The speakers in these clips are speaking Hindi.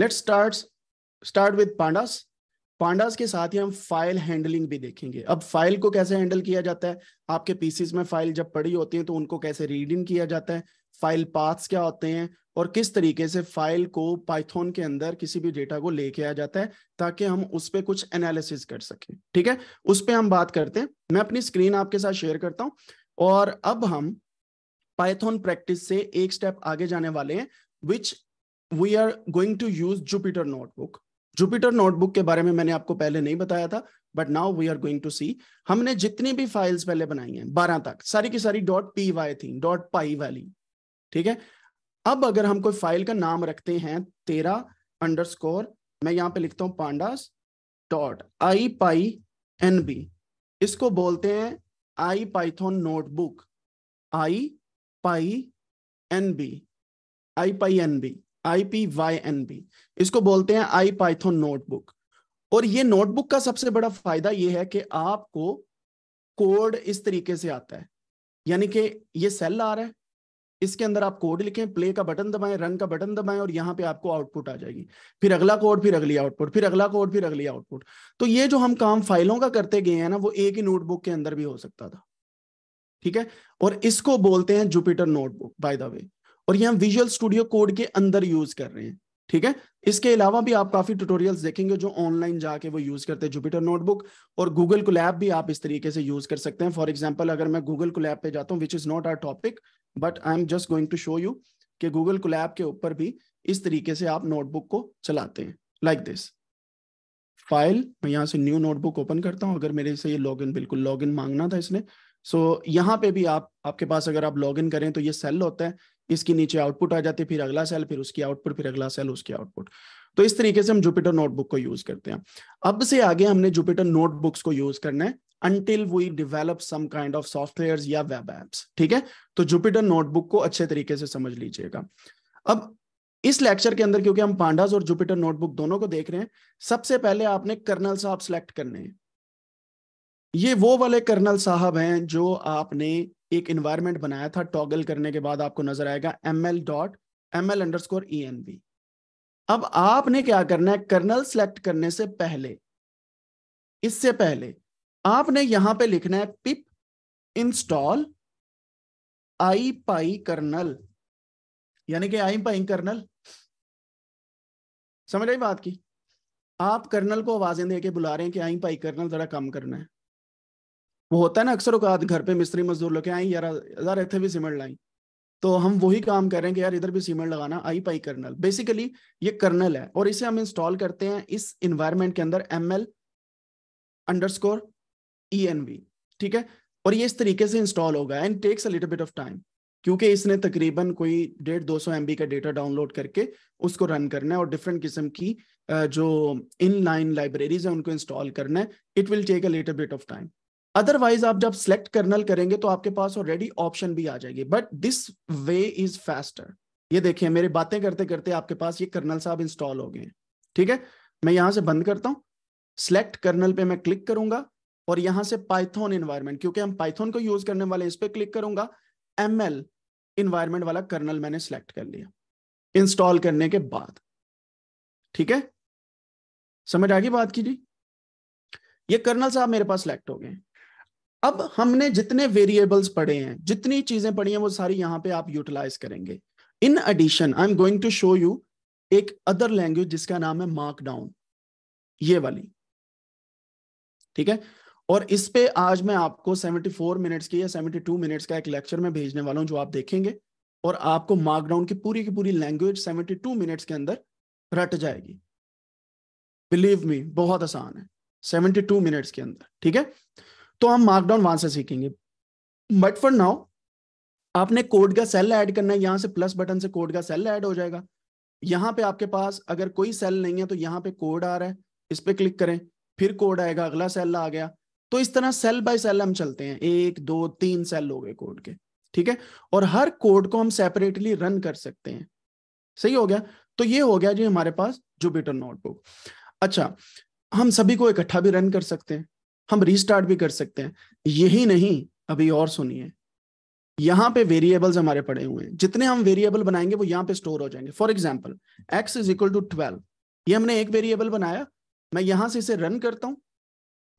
Let's start start with pandas pandas के साथ ही हम फाइल हैंडलिंग भी देखेंगे अब फाइल को कैसे हैंडल किया जाता है आपके पीसीज में फाइल जब पड़ी होती है तो उनको कैसे रीड इन किया जाता है फाइल पाथ्स क्या होते हैं और किस तरीके से फाइल को पाइथन के अंदर किसी भी डेटा को लेके आया जाता है ताकि हम उस पर कुछ एनालिसिस कर सकें ठीक है उस पर हम बात करते हैं मैं अपनी स्क्रीन आपके साथ शेयर करता हूँ और अब हम पाइथन प्रैक्टिस से एक स्टेप आगे जाने वाले हैं which we are going to use Jupyter notebook Jupyter notebook के बारे में मैंने आपको पहले नहीं बताया था but now we are going to see हमने जितनी भी फाइल्स पहले बनाई हैं बारह तक सारी की सारी डॉट पी वाई थी डॉट पाई वाली ठीक है अब अगर हम कोई फाइल का नाम रखते हैं तेरा अंडर स्कोर मैं यहां पे लिखता हूं pandas dot I P N B इसको बोलते हैं I Python notebook I P N B I P N B I इसको बोलते हैं आई पाइथन नोटबुक और ये नोटबुक का सबसे बड़ा फायदा ये है कि आपको कोड इस तरीके से आता है यानी कि ये सेल आ रहा है इसके अंदर आप कोड लिखें प्ले का बटन दबाएं रन का बटन दबाएं और यहाँ पे आपको आउटपुट आ जाएगी फिर अगला कोड फिर अगली आउटपुट फिर अगला कोड फिर अगली आउटपुट तो ये जो हम काम फाइलों का करते गए हैं ना वो एक ही नोटबुक के अंदर भी हो सकता था ठीक है और इसको बोलते हैं Jupyter notebook by the way और ये हम विजुअल स्टूडियो कोड के अंदर यूज कर रहे हैं ठीक है इसके अलावा भी आप काफी ट्यूटोरियल्स देखेंगे जो ऑनलाइन जाके वो यूज करते हैं जुपिटर नोटबुक और गूगल को लैब भी आप इस तरीके से यूज कर सकते हैं फॉर एग्जाम्पल अगर मैं गूगल को लैब पे जाता हूँ which is not our topic but I am just going to show you कि गूगल को लैब के ऊपर भी इस तरीके से आप नोटबुक को चलाते हैं लाइक दिस फाइल मैं यहाँ से न्यू नोटबुक ओपन करता हूँ अगर मेरे से ये लॉगिन बिल्कुल लॉगिन मांगना था इसने सो so, यहाँ पे भी आप आपके पास अगर आप लॉगिन करें तो ये सेल होता है इसके नीचे आउटपुट आ जाते फिर अगला सेल फिर उसकी आउटपुट फिर अगला सेल उसकी आउटपुट तो इस तरीके से हम जुपिटर नोटबुक को यूज करते हैं अब से आगे हमने जुपिटर नोटबुक्स को यूज करना है until we develop some kind of software या वेब एप्स ठीक है तो जुपिटर नोटबुक को अच्छे तरीके से समझ लीजिएगा अब इस लेक्चर के अंदर क्योंकि हम पांडास और जुपिटर नोटबुक दोनों को देख रहे हैं सबसे पहले आपने कर्नल साहब सेलेक्ट करने हैं ये वो वाले कर्नल साहब हैं जो आपने एक इन्वायरमेंट बनाया था टॉगल करने के बाद आपको नजर आएगा M L dot M L underscore E N B अब आपने क्या करना है कर्नल सेलेक्ट करने से पहले इससे पहले आपने यहां पे लिखना है पिप इंस्टॉल आई पाई कर्नल यानी कि आई पाई कर्नल समझ आई बात की आप कर्नल को आवाजें दे के बुला रहे हैं कि आई पाई कर्नल जरा कम करना है वो होता है ना अक्सर औकात घर पे मिस्त्री मजदूर लोग आई यार यार इतने भी सीमेंट लाई तो हम वही काम कर रहे हैं कि यार इधर भी सीमेंट लगाना आई पाई कर्नल बेसिकली ये कर्नल है और इसे हम इंस्टॉल करते हैं इस इन्वायरमेंट के अंदर M L underscore E N V ठीक है और ये इस तरीके से इंस्टॉल होगा and takes a little bit of time क्योंकि इसने तकरीबन कोई डेढ़ दो सौ एम का डेटा डाउनलोड करके उसको रन करना है और डिफरेंट किस्म की जो इन लाइन लाइब्रेरीज है उनको इंस्टॉल करना है it will take a little bit of time otherwise आप जब सेलेक्ट कर्नल करेंगे तो आपके पास ऑलरेडी ऑप्शन भी आ जाएगी but this way is faster ये देखिए मेरे बातें करते करते आपके पास ये कर्नल साहब इंस्टॉल हो गए ठीक है मैं यहां से बंद करता हूं सेलेक्ट कर्नल पे मैं क्लिक करूंगा और यहां से पाइथन इन्वायरमेंट क्योंकि हम पाइथन को यूज करने वाले इस पर क्लिक करूंगा एम एल इन्वायरमेंट वाला कर्नल मैंने सेलेक्ट कर लिया इंस्टॉल करने के बाद ठीक है समझ आ गई बात की जी ये कर्नल साहब मेरे पास सेलेक्ट हो गए अब हमने जितने वेरिएबल्स पढ़े हैं जितनी चीजें पढ़ी हैं वो सारी यहाँ पे आप यूटिलाइज करेंगे in addition I am going to show you एक अदर लैंग्वेज जिसका नाम है मार्कडाउन ये वाली ठीक है और इस पे आज मैं आपको 74 मिनट्स की या 72 मिनट्स का एक लेक्चर में भेजने वाला हूं जो आप देखेंगे और आपको मार्कडाउन की पूरी की पूरी लैंग्वेज 72 मिनट्स के अंदर रट जाएगी बिलीव मी बहुत आसान है 72 मिनट्स के अंदर ठीक है तो हम मार्कडाउन वहां से सीखेंगे बट फॉर नाउ आपने कोड का सेल ऐड करना है यहां से प्लस बटन से कोड का सेल ऐड हो जाएगा यहां पे आपके पास अगर कोई सेल नहीं है तो यहां पे कोड आ रहा है इस पर क्लिक करें फिर कोड आएगा अगला सेल आ गया तो इस तरह सेल बाय सेल हम चलते हैं एक दो तीन सेल हो गए कोड के ठीक है और हर कोड को हम सेपरेटली रन कर सकते हैं सही हो गया तो ये हो गया जी हमारे पास जुपिटर नोटबुक अच्छा हम सभी को इकट्ठा भी रन कर सकते हैं हम रीस्टार्ट भी कर सकते हैं यही नहीं अभी और सुनिए यहाँ पे वेरिएबल्स हमारे पड़े हुए हैं जितने हम वेरिएबल बनाएंगे वो यहाँ पे स्टोर हो जाएंगे for example X is equal to twelve ये हमने एक वेरिएबल बनाया मैं यहाँ से इसे रन करता हूँ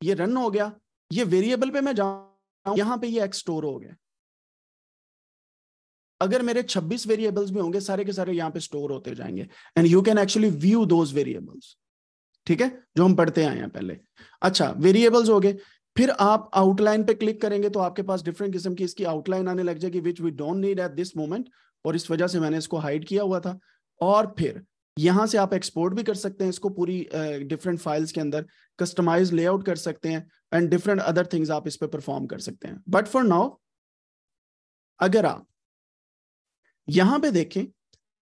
ये रन हो गया ये वेरिएबल पे मैं जाऊँ यहाँ पे ये एक्स स्टोर हो गया अगर मेरे 26 वेरिएबल्स भी होंगे सारे के सारे यहाँ पे स्टोर होते जाएंगे and you can actually view those variables ठीक है जो हम पढ़ते आए हैं पहले अच्छा वेरिएबल्स हो गए फिर आप आउटलाइन पे क्लिक करेंगे तो आपके पास डिफरेंट किस्म की इसकी आउटलाइन आने लग जाएगी which we don't need at this moment और इस वजह से मैंने इसको हाइड किया हुआ था और फिर यहां से आप एक्सपोर्ट भी कर सकते हैं इसको पूरी डिफरेंट uh, फाइल्स के अंदर कस्टमाइज लेआउट कर सकते हैं एंड डिफरेंट अदर थिंग्स आप इस परफॉर्म कर सकते हैं बट फॉर नाउ अगर आप यहां पे देखें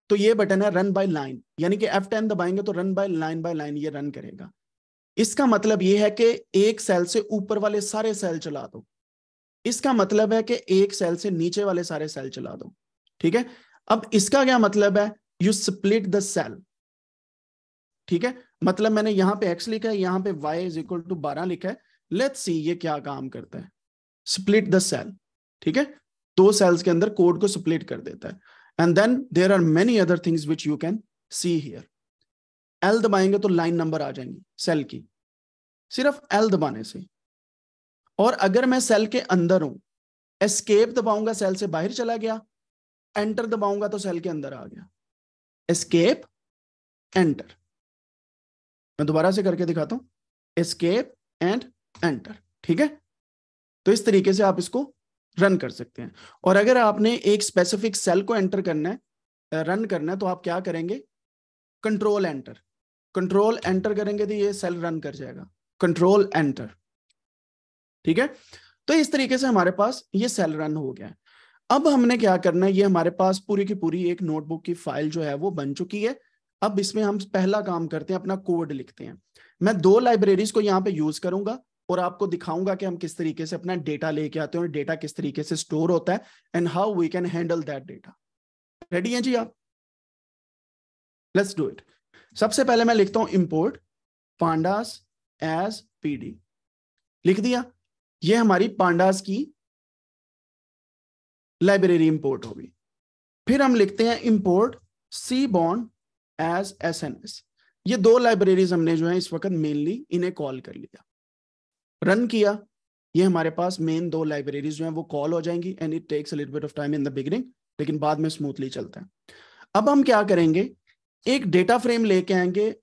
तो ये बटन है रन बाय लाइन यानी कि F10 दबाएंगे तो run by line by line ये रन करेगा इसका मतलब ये है कि एक सेल से ऊपर वाले सारे सेल चला दो इसका मतलब है कि एक सेल से नीचे वाले सारे सेल चला दो ठीक है अब इसका क्या मतलब है यू स्प्लिट द सेल ठीक है मतलब मैंने यहां पे एक्स लिखा है यहां पे y इज इक्वल टू बारह लिखा है लेट्स सी ये क्या काम करता है स्प्लिट द सेल ठीक है दो सेल्स के अंदर कोड को स्प्लिट कर देता है and then there are many other things which you can see here L दबाएंगे तो लाइन नंबर आ जाएंगी सेल की सिर्फ एल दबाने से और अगर मैं सेल के अंदर हूं एस्केप दबाऊंगा सेल से बाहर चला गया एंटर दबाऊंगा तो सेल के अंदर आ गया एस्केप एंटर मैं दोबारा से करके दिखाता हूं एस्केप एंड एंटर ठीक है तो इस तरीके से आप इसको रन कर सकते हैं और अगर आपने एक स्पेसिफिक सेल को एंटर करना है रन करना है तो आप क्या करेंगे कंट्रोल एंटर कंट्रोल एंटर करेंगे तो ये सेल रन कर जाएगा कंट्रोल एंटर ठीक है तो इस तरीके से हमारे पास ये सेल रन हो गया है अब हमने क्या करना है ये हमारे पास पूरी की पूरी एक नोटबुक की फाइल जो है वो बन चुकी है अब इसमें हम पहला काम करते हैं अपना कोड लिखते हैं मैं दो लाइब्रेरीज को यहाँ पे यूज करूंगा और आपको दिखाऊंगा कि हम किस तरीके से अपना डेटा लेके आते हैं और डेटा किस तरीके से स्टोर होता है and how we can handle that data ready है जी आप लेट्स डू इट सबसे पहले मैं लिखता हूं इंपोर्ट पांडास एज पीडी लिख दिया ये हमारी पांडास की लाइब्रेरी इंपोर्ट होगी फिर हम लिखते हैं import seaborn as S N S ये दो लाइब्रेरीज हमने जो है इस वक्त मेनली इन्हें कॉल कर लिया रन किया ये हमारे पास मेन दो लाइब्रेरीज जो हैं वो कॉल हो जाएंगी and it takes little bit of time in the beginning लेकिन बाद में स्मूथली चलता है अब हम क्या करेंगे एक डेटा फ्रेम लेके आएंगे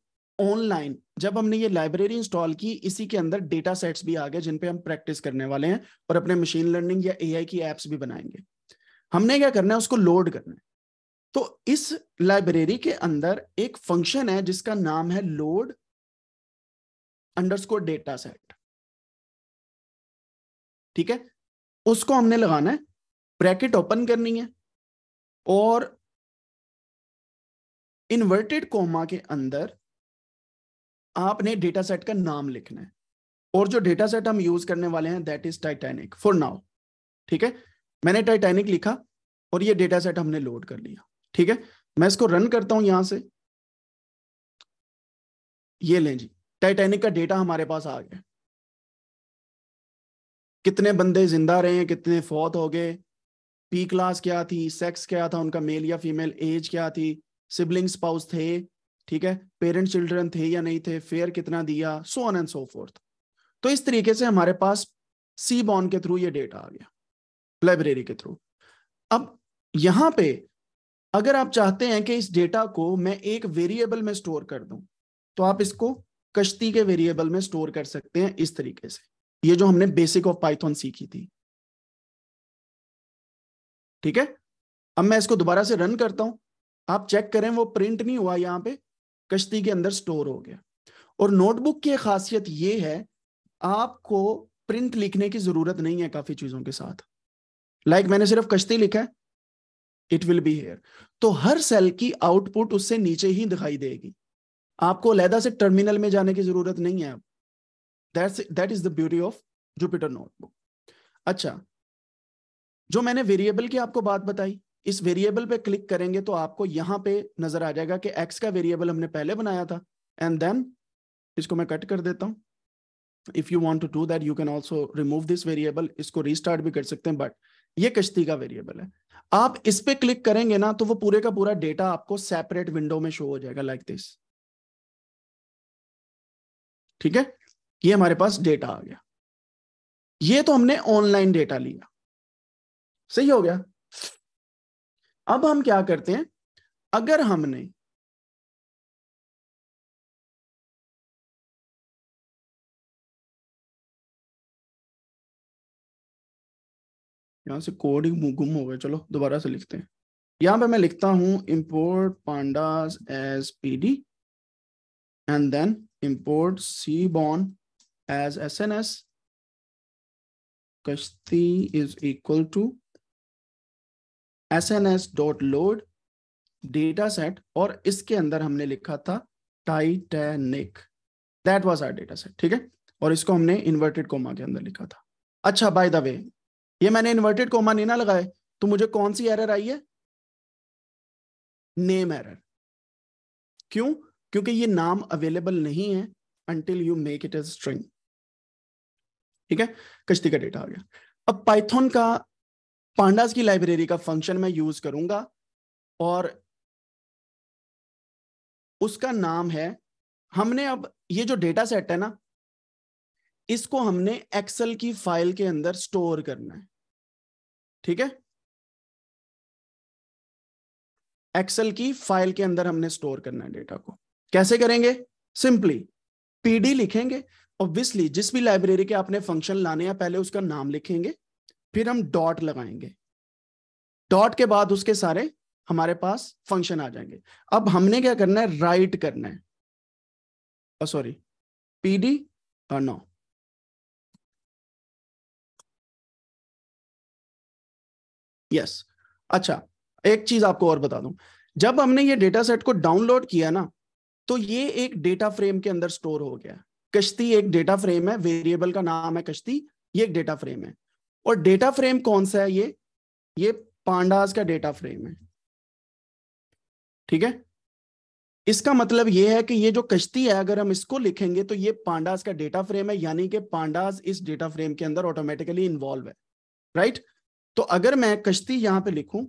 ऑनलाइन जब हमने ये लाइब्रेरी इंस्टॉल की इसी के अंदर डेटा सेट्स भी आ गए जिन पे हम प्रैक्टिस करने वाले हैं और अपने मशीन लर्निंग या एआई की एप्स भी बनाएंगे हमने क्या करना है उसको लोड करना है तो इस लाइब्रेरी के अंदर एक फंक्शन है जिसका नाम है लोड अंडरस्कोर डेटा सेट ठीक है उसको हमने लगाना है ब्रैकेट ओपन करनी है और इन्वर्टेड कोमा के अंदर आपने डेटा सेट का नाम लिखना है और जो डेटा सेट हम यूज करने वाले हैं that is Titanic for now ठीक है मैंने टाइटैनिक लिखा और ये डेटा सेट हमने लोड कर लिया ठीक है मैं इसको रन करता हूं यहां से ये लें जी टाइटैनिक का डेटा हमारे पास आ गया कितने बंदे जिंदा रहे हैं कितने फौत हो गए पी क्लास क्या थी सेक्स क्या था उनका मेल या फीमेल एज क्या थी सिबलिंग स्पाउस थे ठीक है पेरेंट चिल्ड्रन थे या नहीं थे फेयर कितना दिया so on and so forth तो इस तरीके से हमारे पास सी बॉन के थ्रू ये डेटा आ गया लाइब्रेरी के थ्रू अब यहां पे अगर आप चाहते हैं कि इस डेटा को मैं एक वेरिएबल में स्टोर कर दूं तो आप इसको कश्ती के वेरिएबल में स्टोर कर सकते हैं इस तरीके से ये जो हमने बेसिक ऑफ पाइथन सीखी थी ठीक है अब मैं इसको दोबारा से रन करता हूं आप चेक करें वो प्रिंट नहीं हुआ यहां पे कश्ती के अंदर स्टोर हो गया और नोटबुक की खासियत ये है आपको प्रिंट लिखने की जरूरत नहीं है काफी चीजों के साथ लाइक like मैंने सिर्फ कश्ती लिखा है इट विल बी हेयर तो हर सेल की आउटपुट उससे नीचे ही दिखाई देगी आपको लहदा से टर्मिनल में जाने की जरूरत नहीं है that's that is the beauty of Jupyter notebook अच्छा जो मैंने वेरिएबल की आपको बात बताई इस वेरिएबल पे क्लिक करेंगे तो आपको यहां पे नजर आ जाएगा कि एक्स का वेरिएबल हमने पहले बनाया था एंड देन इसको मैं कट कर देता हूं if you want to do that you can also remove this variable इसको रीस्टार्ट भी कर सकते हैं बट ये कश्ती का वेरिएबल है आप इस पे क्लिक करेंगे ना तो वो पूरे का पूरा डेटा आपको सेपरेट विंडो में शो हो जाएगा लाइक like दिस ठीक है ये हमारे पास डेटा आ गया ये तो हमने ऑनलाइन डेटा लिया सही हो गया अब हम क्या करते हैं अगर हमने यहां से कोड ही गुम हो गया चलो दोबारा से लिखते हैं यहां पे मैं लिखता हूं import pandas as PD and then import seaborn as SNS, Kashti is equal to SNS dot load data set और इसके अंदर हमने लिखा था Titanic that was our data set ठीक है और इसको हमने इन्वर्टेड कोमा के अंदर लिखा था अच्छा बाय द वे ये मैंने इन्वर्टेड कोमा नहीं ना लगाए तो मुझे कौन सी एरर आई है नेम एरर क्यों क्योंकि ये नाम अवेलेबल नहीं है until you make it as string ठीक है कश्ती का डेटा आ गया अब पाइथन का पांडास की लाइब्रेरी का फंक्शन मैं यूज करूंगा और उसका नाम है हमने अब ये जो डेटा सेट है ना इसको हमने एक्सेल की फाइल के अंदर स्टोर करना है ठीक है एक्सेल की फाइल के अंदर हमने स्टोर करना है डेटा को कैसे करेंगे सिंपली पीडी लिखेंगे ऑब्वियसली जिस भी लाइब्रेरी के आपने फंक्शन लाने हैं पहले उसका नाम लिखेंगे फिर हम डॉट लगाएंगे डॉट के बाद उसके सारे हमारे पास फंक्शन आ जाएंगे अब हमने क्या करना है राइट करना है सॉरी पीडी नो यस अच्छा एक चीज आपको और बता दूं जब हमने ये डेटा सेट को डाउनलोड किया ना तो ये एक डेटा फ्रेम के अंदर स्टोर हो गया कश्ती एक डेटा फ्रेम है वेरिएबल का नाम है कश्ती ये एक डेटा फ्रेम है और डेटा फ्रेम कौन सा है ये ये पांडास का डेटा फ्रेम है ठीक है इसका मतलब यह है कि ये जो कश्ती है अगर हम इसको लिखेंगे तो ये पांडास का डेटा फ्रेम है यानी कि पांडास इस डेटा फ्रेम के अंदर ऑटोमेटिकली इन्वॉल्व है राइट तो अगर मैं कश्ती यहां पे लिखूं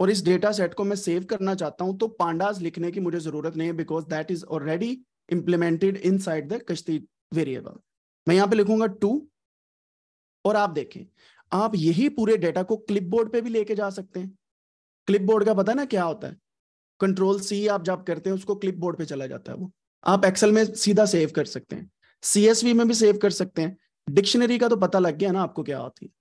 और इस डेटा सेट को मैं सेव करना चाहता हूं तो पांडास लिखने की मुझे जरूरत नहीं है because that is already implemented side the कश्ती वेरिएबल मैं यहां पे लिखूंगा टू और आप देखें आप यही पूरे डेटा को क्लिपबोर्ड पे भी लेके जा सकते हैं क्लिपबोर्ड का पता ना क्या होता है कंट्रोल सी आप जब करते हैं उसको क्लिपबोर्ड पे चला जाता है वो आप एक्सेल में सीधा सेव कर सकते हैं सीएसवी में भी सेव कर सकते हैं डिक्शनरी का तो पता लग गया ना आपको क्या होती है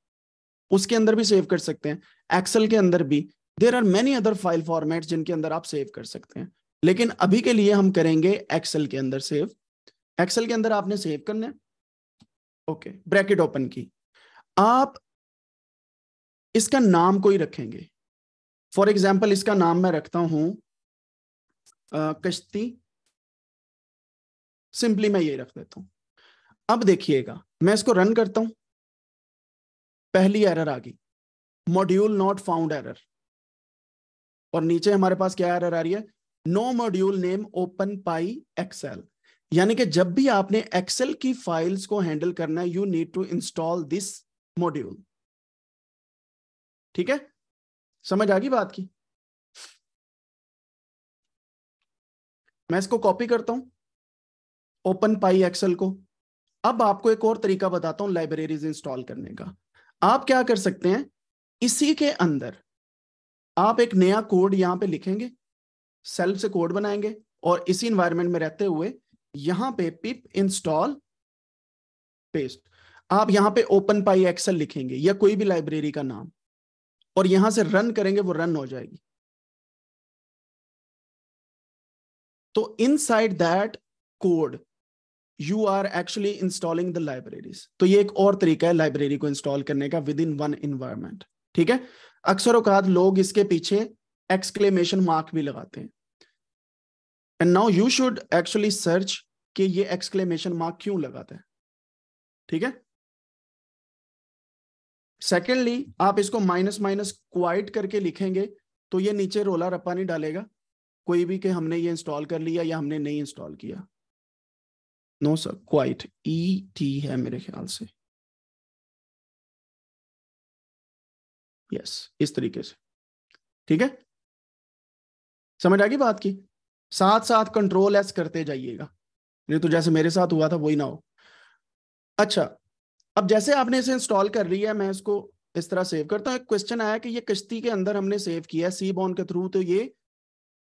उसके अंदर भी सेव कर सकते हैं एक्सेल के अंदर भी there are many other file format जिनके अंदर आप सेव कर सकते हैं लेकिन अभी के लिए हम करेंगे एक्सेल के अंदर सेव एक्सेल के अंदर आपने सेव करने ओके ब्रैकेट ओपन की आप इसका नाम कोई रखेंगे फॉर एग्जाम्पल इसका नाम मैं रखता हूं आ, कश्ती सिंपली मैं ये रख देता हूं अब देखिएगा मैं इसको रन करता हूं पहली एरर आ गई मॉड्यूल नॉट फाउंड एरर और नीचे हमारे पास क्या एरर आ रही है no module name openpyxl यानी कि जब भी आपने एक्सेल की फाइल्स को हैंडल करना है you need to install this module ठीक है समझ आ गई बात की मैं इसको कॉपी करता हूं ओपन पाई एक्सेल को अब आपको एक और तरीका बताता हूं लाइब्रेरीज इंस्टॉल करने का आप क्या कर सकते हैं इसी के अंदर आप एक नया कोड यहां पे लिखेंगे सेल्फ से कोड बनाएंगे और इसी इन्वायरमेंट में रहते हुए यहां पे पिप इंस्टॉल पेस्ट आप यहां पे ओपन पाई एक्सेल लिखेंगे या कोई भी लाइब्रेरी का नाम और यहां से रन करेंगे वो रन हो जाएगी तो inside that code you are actually installing the libraries तो ये एक और तरीका है लाइब्रेरी को इंस्टॉल करने का विद इन वन इन्वायरमेंट ठीक है अक्सर औकात लोग इसके पीछे एक्सक्लेमेशन मार्क भी लगाते हैं and now you should actually search कि ये एक्सक्लेमेशन मार्क क्यों लगाता है ठीक है सेकेंडली आप इसको माइनस माइनस क्वाइट करके लिखेंगे तो ये नीचे रोला रप्पा नहीं डालेगा कोई भी के हमने ये इंस्टॉल कर लिया या हमने नहीं इंस्टॉल किया नो सर क्वाइट ई टी है मेरे ख्याल से यस yes, इस तरीके से ठीक है समझ आ गई बात की साथ साथ कंट्रोल एस करते जाइएगा नहीं तो जैसे मेरे साथ हुआ था वही ना हो अच्छा अब जैसे आपने इसे इंस्टॉल कर लिया है मैं इसको इस तरह सेव करता हूँ एक क्वेश्चन आया कि ये किश्ती के अंदर हमने सेव किया है सी बॉन के थ्रू तो ये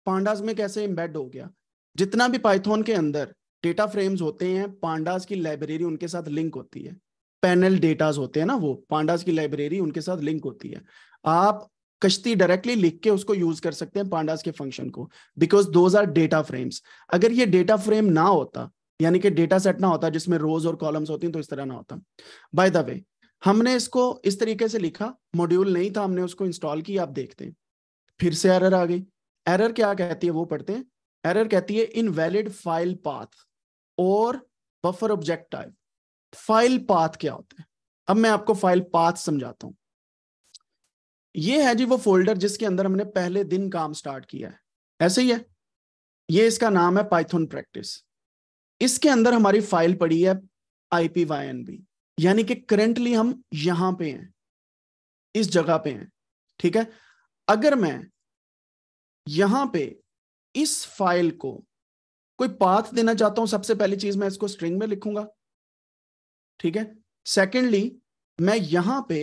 पांडास में कैसे एम्बेड हो गया जितना भी पाइथन के अंदर डेटा फ्रेम्स होते हैं पांडास की लाइब्रेरी उनके साथ लिंक होती है पैनल डेटाज होते हैं ना वो पांडास की लाइब्रेरी उनके साथ लिंक होती है आप कश्ती डायरेक्टली लिख के उसको यूज कर सकते हैं पांडास के फंक्शन को because those are data frames अगर ये डेटा फ्रेम ना होता यानी कि डेटा सेट ना होता जिसमें रोज और कॉलम्स होती तो इस तरह ना होता बाय द वे हमने इसको इस तरीके से लिखा मॉड्यूल नहीं था हमने उसको इंस्टॉल किया आप देखते हैं फिर से एरर आ गई एरर क्या कहती है वो पढ़ते हैं एरर कहती है इनवैलिड फाइल पाथ और buffer object type file path क्या होते हैं अब मैं आपको फाइल पाथ समझाता हूँ ये है जी वो फोल्डर जिसके अंदर हमने पहले दिन काम स्टार्ट किया है ऐसे ही है ये इसका नाम है पाइथन प्रैक्टिस इसके अंदर हमारी फाइल पड़ी है I P Y N B यानी कि करेंटली हम यहां पे हैं इस जगह पे हैं ठीक है अगर मैं यहां पे इस फाइल को कोई पाथ देना चाहता हूं सबसे पहली चीज मैं इसको स्ट्रिंग में लिखूंगा ठीक है सेकेंडली मैं यहां पे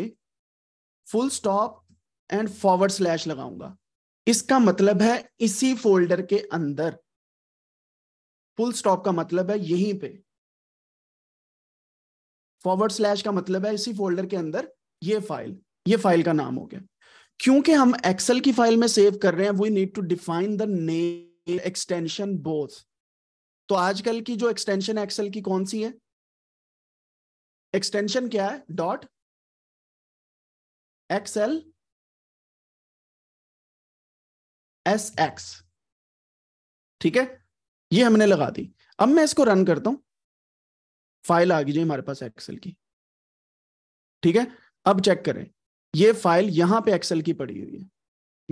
full stop and forward slash लगाऊंगा इसका मतलब है इसी फोल्डर के अंदर फुल स्टॉप का मतलब है यहीं पे फॉरवर्ड स्लैश का मतलब है इसी फोल्डर के अंदर ये फाइल ये फाइल का नाम हो गया क्योंकि हम एक्सेल की फाइल में सेव कर रहे हैं we need to define the name extension both तो आजकल की जो एक्सटेंशन एक्सेल की कौन सी है एक्सटेंशन क्या है डॉट एक्सएल एस एक्स ठीक है ये हमने लगा दी अब मैं इसको रन करता हूं फाइल आ गई जी हमारे पास एक्सेल की ठीक है अब चेक करें ये फाइल यहां पे एक्सेल की पड़ी हुई है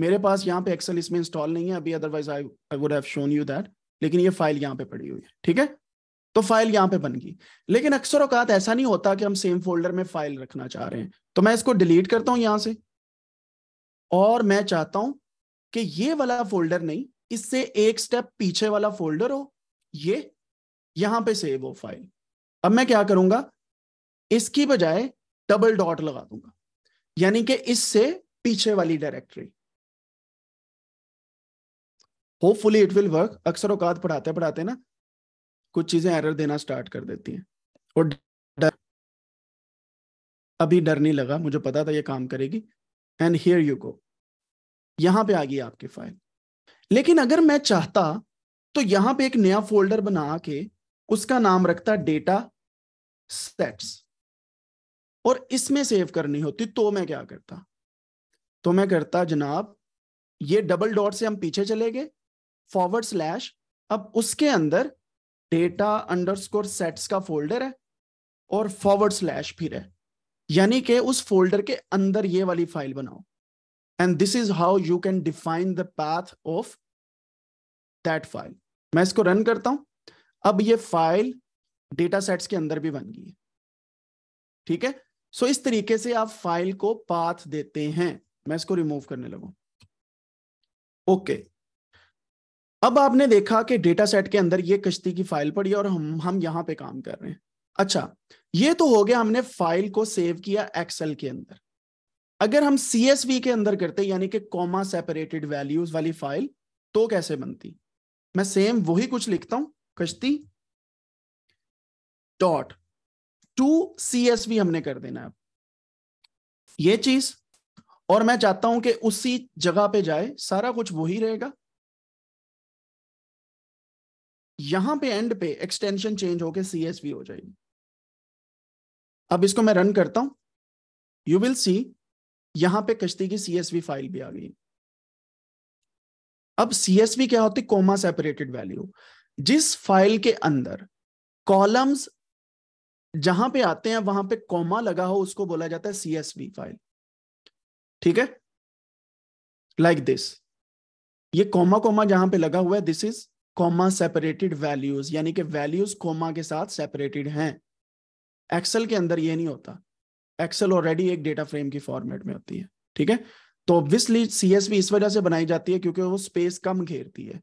मेरे पास यहां पे एक्सेल इसमें इंस्टॉल नहीं है अभी otherwise I I would have shown you that लेकिन ये फाइल यहां पे पड़ी हुई है ठीक है तो फाइल यहां पे बन गई लेकिन अक्सर औकात ऐसा नहीं होता कि हम सेम फोल्डर में फाइल रखना चाह रहे हैं तो मैं इसको डिलीट करता हूं यहां से और मैं चाहता हूं कि ये वाला फोल्डर नहीं इससे एक स्टेप पीछे वाला फोल्डर हो ये यहां पे सेव हो फाइल अब मैं क्या करूंगा इसकी बजाय डबल डॉट लगा दूंगा यानी कि इससे पीछे वाली directory hopefully it will work अक्सर औकात पढ़ाते पढ़ाते ना कुछ चीजें एरर देना स्टार्ट कर देती हैं और डर अभी डर नहीं लगा मुझे पता था ये काम करेगी एंड हियर यू गो यहां पे आ गई आपकी फाइल लेकिन अगर मैं चाहता तो यहां पे एक नया फोल्डर बना के उसका नाम रखता डेटा सेट्स और इसमें सेव करनी होती तो मैं क्या करता तो मैं करता जनाब ये डबल डॉट से हम पीछे चले गए फॉरवर्ड स्लैश अब उसके अंदर डेटा अंडरस्कोर सेट्स का फोल्डर है और फॉरवर्ड स्लैश फिर है यानी कि उस फोल्डर के अंदर ये वाली फाइल बनाओ and this is how you can define the path of that file मैं इसको रन करता हूं अब ये फाइल डेटा सेट्स के अंदर भी बन गई है ठीक है सो इस तरीके से आप फाइल को पाथ देते हैं मैं इसको रिमूव करने लगा ओके okay. अब आपने देखा कि डेटा सेट के अंदर ये कश्ती की फाइल पड़ी और हम हम यहां पे काम कर रहे हैं अच्छा ये तो हो गया हमने फाइल को सेव किया एक्सेल के अंदर अगर हम वी के अंदर करते यानी कि कॉमा सेपरेटेड वैल्यूज वाली फाइल तो कैसे बनती मैं सेम वही कुछ लिखता हूं कश्ती डॉट टू सीएसवी हमने कर देना है ये चीज और मैं चाहता हूं कि उसी जगह पे जाए सारा कुछ वही रहेगा यहां पे एंड पे एक्सटेंशन चेंज होके सीएसवी हो जाएगी अब इसको मैं रन करता हूं यू विल सी यहां पे कश्ती की सीएसवी फाइल भी आ गई अब सीएसवी क्या होती कोमा सेपरेटेड वैल्यू जिस फाइल के अंदर कॉलम्स जहां पे आते हैं वहां पे कोमा लगा हो उसको बोला जाता है सीएसवी फाइल ठीक है लाइक दिस ये कोमा कोमा जहां पे लगा हुआ है this is comma separated values यानी कि वैल्यूज कोमा के साथ सेपरेटेड हैं एक्सेल के अंदर ये नहीं होता एक्सेल ऑलरेडी एक डेटा फ्रेम की फॉर्मेट में होती है ठीक है तो ऑब्वियसली सीएसवी इस वजह से बनाई जाती है क्योंकि वो स्पेस कम घेरती है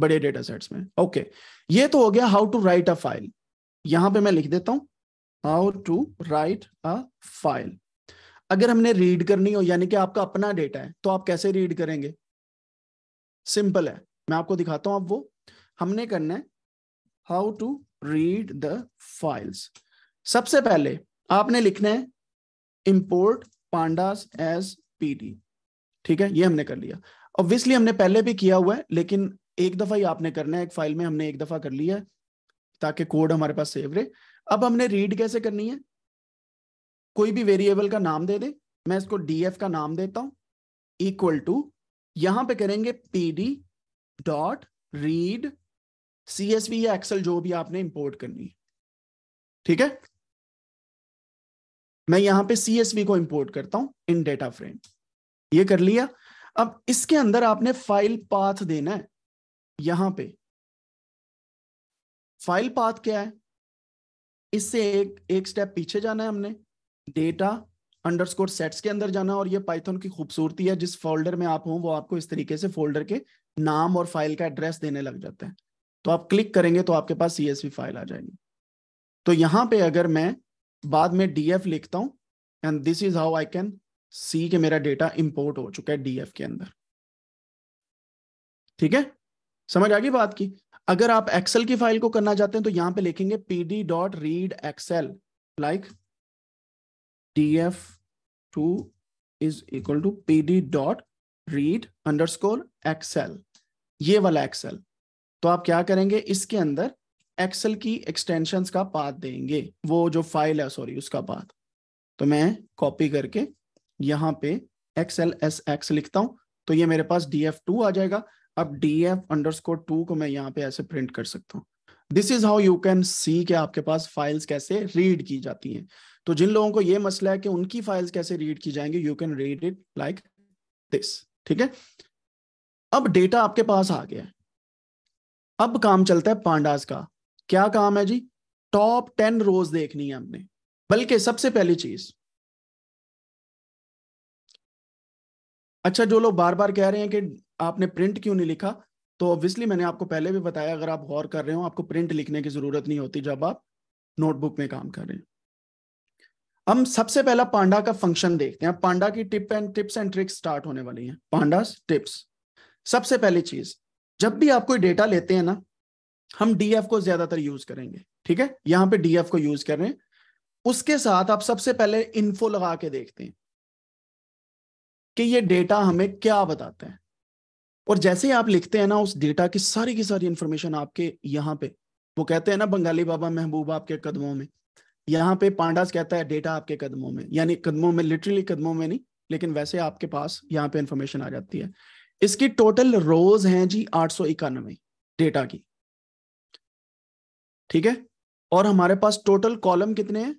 बड़े डेटा सेट्स में ओके okay. ये तो हो गया how to write a file यहां पे मैं लिख देता हूं how to write a file अगर हमने रीड करनी हो यानी कि आपका अपना डेटा है तो आप कैसे रीड करेंगे सिंपल है मैं आपको दिखाता हूं आप वो हमने करना है how to read the files सबसे पहले आपने लिखना है इंपोर्ट पांडास एज पीडी ठीक है ये हमने कर लिया ऑब्वियसली हमने पहले भी किया हुआ है लेकिन एक दफा ही आपने करना है एक फाइल में हमने एक दफा कर लिया है ताकि कोड हमारे पास सेव रहे अब हमने रीड कैसे करनी है कोई भी वेरिएबल का नाम दे दे मैं इसको डीएफ का नाम देता हूं इक्वल टू यहां पे करेंगे डी डॉट रीड सी या एक्सल जो भी आपने इंपोर्ट करनी है ठीक है मैं यहां पे CSV को इंपोर्ट करता हूं इन डेटा फ्रेम ये कर लिया अब इसके अंदर आपने फाइल पाथ देना है यहां पे फाइल पाथ क्या है इससे एक एक स्टेप पीछे जाना है हमने डेटा अंडरस्कोर सेट्स के अंदर जाना और ये पाइथन की खूबसूरती है जिस फोल्डर में आप हो वो आपको इस तरीके से फोल्डर के नाम और फाइल का एड्रेस देने लग जाता है तो आप क्लिक करेंगे तो आपके पास सीएसवी फाइल आ जाएगी तो यहां पे अगर मैं बाद में एफ लिखता हूं and this is how I can see के मेरा डेटा इंपोर्ट हो चुका है एफ के अंदर ठीक है समझ आ गई बात की अगर आप एक्सेल की फाइल को करना चाहते हैं तो यहां पे लिखेंगे pd dot read Excel like F two is equal to P D dot read underscore Excel ये वाला एक्सेल तो आप क्या करेंगे इसके अंदर एक्सेल की एक्सटेंशन का पाथ देंगे वो जो फाइल है सॉरी उसका पाथ तो मैं कॉपी करके यहाँ पे एक्सएल एस एक्स लिखता हूँ तो ये मेरे पास डी टू आ जाएगा अब डी एफ अंडर टू को मैं यहाँ पे ऐसे प्रिंट कर सकता हूँ this is how you can see के आपके पास फाइल्स कैसे रीड की जाती हैं तो जिन लोगों को ये मसला है कि उनकी फाइल्स कैसे रीड की जाएंगी you can read it like this ठीक है अब डेटा आपके पास आ गया है अब काम चलता है पांडास का क्या काम है जी टॉप टेन रोज देखनी है हमने बल्कि सबसे पहली चीज अच्छा जो लोग बार बार कह रहे हैं कि आपने प्रिंट क्यों नहीं लिखा तो ऑब्वियसली मैंने आपको पहले भी बताया अगर आप गौर कर रहे हो आपको प्रिंट लिखने की जरूरत नहीं होती जब आप नोटबुक में काम कर रहे हैं हम सबसे पहला पांडा का फंक्शन देखते हैं पांडा की tip and tips and tricks start होने वाली है पांडा टिप्स सबसे पहली चीज जब भी आप कोई डेटा लेते हैं ना हम डीएफ को ज्यादातर यूज करेंगे ठीक है यहां पे डीएफ को यूज कर रहे हैं उसके साथ आप सबसे पहले इन्फो लगा के देखते हैं कि ये डेटा हमें क्या बताते हैं और जैसे ही आप लिखते हैं ना उस डेटा की सारी की सारी इंफॉर्मेशन आपके यहाँ पे वो कहते हैं ना बंगाली बाबा महबूब आपके कदमों में यहाँ पे पांडास कहता है डेटा आपके कदमों में यानी कदमों में लिटरली कदमों में नहीं लेकिन वैसे आपके पास यहाँ पे इंफॉर्मेशन आ जाती है इसकी टोटल रोज हैं जी आठ डेटा की ठीक है और हमारे पास टोटल कॉलम कितने हैं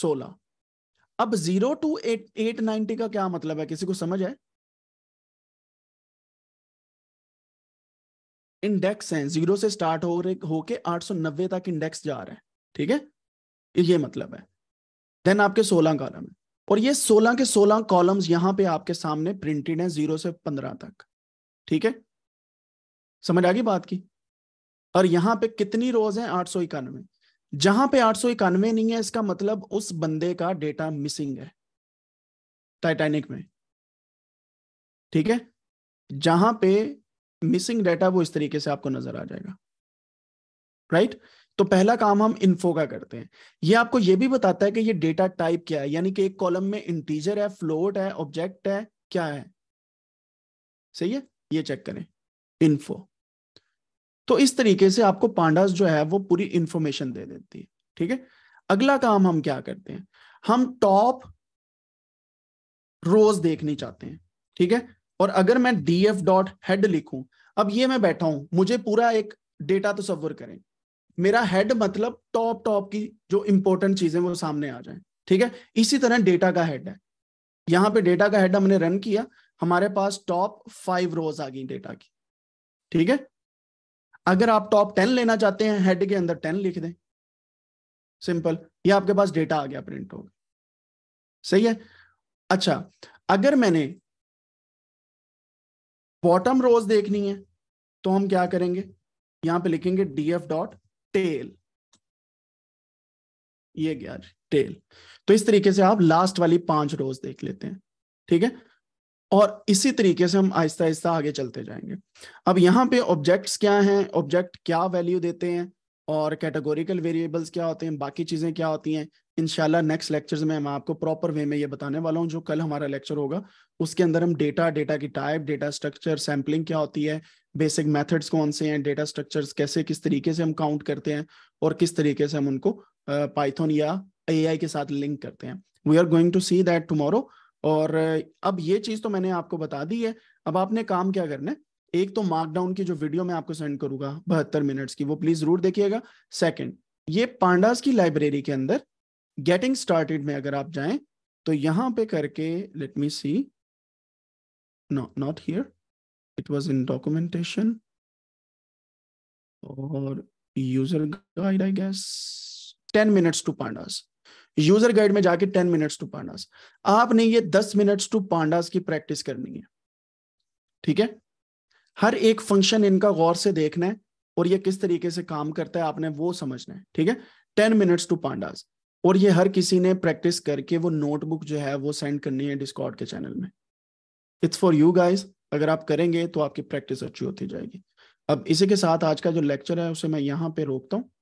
सोलह अब zero two eight eight ninety का क्या मतलब है किसी को समझ है इंडेक्स है जीरो से स्टार्ट हो रहे होके आठ सौ नब्बे तक इंडेक्स जा रहा है ठीक है ये मतलब है देन आपके सोलह कॉलम है और ये सोलह के सोलह कॉलम्स यहां पे आपके सामने प्रिंटेड हैं जीरो से पंद्रह तक ठीक है समझ आ गई बात की और यहाँ पे कितनी रोज है आठ सौ इक्यानवे जहां पे आठ सौ इक्यानवे नहीं है इसका मतलब उस बंदे का डेटा मिसिंग है टाइटैनिक में ठीक है जहां पे मिसिंग डेटा वो इस तरीके से आपको नजर आ जाएगा राइट तो पहला काम हम इन्फो का करते हैं ये आपको ये भी बताता है कि ये डेटा टाइप क्या है यानी कि एक कॉलम में इंटीजर है फ्लोट है ऑब्जेक्ट है क्या है सही है ये चेक करें इन्फो तो इस तरीके से आपको पांडास जो है वो पूरी इंफॉर्मेशन दे देती है ठीक है अगला काम हम क्या करते हैं हम टॉप रोज देखनी चाहते हैं ठीक है और अगर मैं डी एफ डॉट हेड लिखूं अब ये मैं बैठा हूं मुझे पूरा एक डेटा तस्वुर करें मेरा हेड मतलब टॉप टॉप की जो इंपॉर्टेंट चीजें वो सामने आ जाए ठीक है इसी तरह डेटा का हेड है यहां पे डेटा का हेड हमने रन किया हमारे पास टॉप फाइव रोज आ गई डेटा की ठीक है अगर आप टॉप टेन लेना चाहते हैं हेड के अंदर टेन लिख दें सिंपल ये आपके पास डेटा आ गया प्रिंट होगा सही है अच्छा अगर मैंने बॉटम रोज देखनी है तो हम क्या करेंगे यहां पे लिखेंगे डीएफ डॉट टेल ये गया टेल तो इस तरीके से आप लास्ट वाली पांच रोज देख लेते हैं ठीक है और इसी तरीके से हम आहिस्ता आहिस्ता आगे चलते जाएंगे अब यहाँ पे ऑब्जेक्ट्स क्या हैं ऑब्जेक्ट क्या वैल्यू देते हैं और कैटेगोरिकल वेरिएबल्स क्या होते हैं बाकी चीज़ें क्या होती हैं इनशाला नेक्स्ट लेक्चर्स में मैं आपको प्रॉपर वे में ये बताने वाला हूँ जो कल हमारा लेक्चर होगा उसके अंदर हम डेटा डेटा की टाइप डेटा स्ट्रक्चर सैम्पलिंग क्या होती है बेसिक मेथड्स कौन से हैं डेटा स्ट्रक्चर्स कैसे किस तरीके से हम काउंट करते हैं और किस तरीके से हम उनको पाइथन या ए के साथ लिंक करते हैं we are going to see that tomorrow और अब ये चीज तो मैंने आपको बता दी है अब आपने काम क्या करना है एक तो मार्कडाउन की जो वीडियो मैं आपको सेंड करूंगा बहत्तर मिनट्स की वो प्लीज जरूर देखिएगा सेकंड ये पांडास की लाइब्रेरी के अंदर गेटिंग स्टार्टेड में अगर आप जाएं तो यहां पे करके let me see no not here it was in documentation और user guide I guess ten minutes to Pandas user guide में जाके टेन मिनट्स टू पांडास आपने ये दस मिनट्स टू पांडास की प्रैक्टिस करनी है ठीक है हर एक फंक्शन इनका गौर से देखना है और ये किस तरीके से काम करता है आपने वो समझना है ठीक है टेन मिनट्स टू पांडास और ये हर किसी ने प्रैक्टिस करके वो नोटबुक जो है वो सेंड करनी है डिस्कॉर्ड के चैनल में इट्स फॉर यू गाइज अगर आप करेंगे तो आपकी प्रैक्टिस अच्छी होती जाएगी अब इसी के साथ आज का जो लेक्चर है उसे मैं यहाँ पे रोकता हूँ